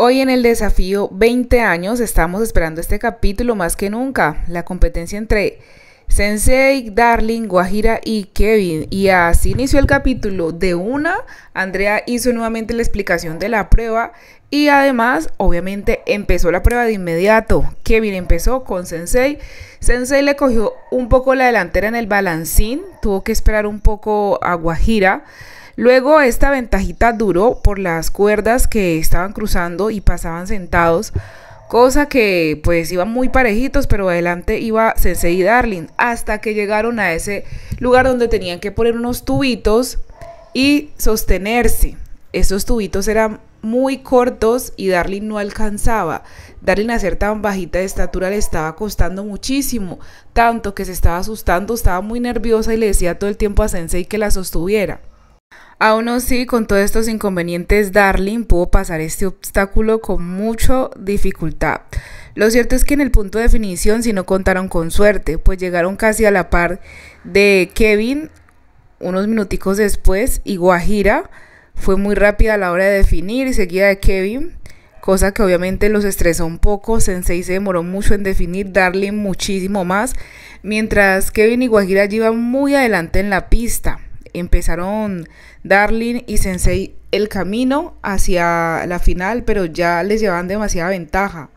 Hoy en el desafío 20 años estamos esperando este capítulo más que nunca, la competencia entre Sensei, Darling, Guajira y Kevin. Y así inició el capítulo de una. Andrea hizo nuevamente la explicación de la prueba y además, obviamente, empezó la prueba de inmediato. Kevin empezó con Sensei. Sensei le cogió un poco la delantera en el balancín, tuvo que esperar un poco a Guajira. Luego esta ventajita duró por las cuerdas que estaban cruzando y pasaban sentados, cosa que pues iban muy parejitos, pero adelante iba Sensei y Darling, hasta que llegaron a ese lugar donde tenían que poner unos tubitos y sostenerse. Esos tubitos eran muy cortos y Darling no alcanzaba. Darling a ser tan bajita de estatura le estaba costando muchísimo, tanto que se estaba asustando, estaba muy nerviosa y le decía todo el tiempo a Sensei que la sostuviera. Aún así, con todos estos inconvenientes, Darling pudo pasar este obstáculo con mucha dificultad. Lo cierto es que en el punto de definición si no contaron con suerte, pues llegaron casi a la par de Kevin unos minuticos después y Guajira fue muy rápida a la hora de definir, y seguida de Kevin, cosa que obviamente los estresó un poco, Sensei se demoró mucho en definir, Darling muchísimo más, mientras Kevin y Guajira llevan muy adelante en la pista empezaron Darling y Sensei el camino hacia la final, pero ya les llevaban demasiada ventaja.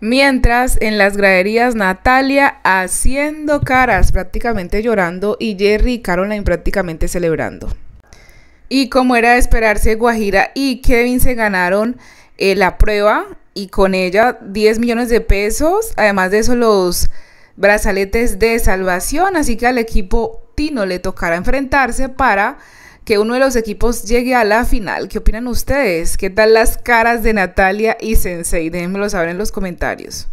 Mientras en las graderías Natalia haciendo caras, prácticamente llorando, y Jerry y Caroline prácticamente celebrando. Y como era de esperarse, Guajira y Kevin se ganaron eh, la prueba y con ella 10 millones de pesos. Además de eso, los brazaletes de salvación. Así que al equipo no le tocará enfrentarse para que uno de los equipos llegue a la final. ¿Qué opinan ustedes? ¿Qué tal las caras de Natalia y Sensei? Déjenmelo saber en los comentarios.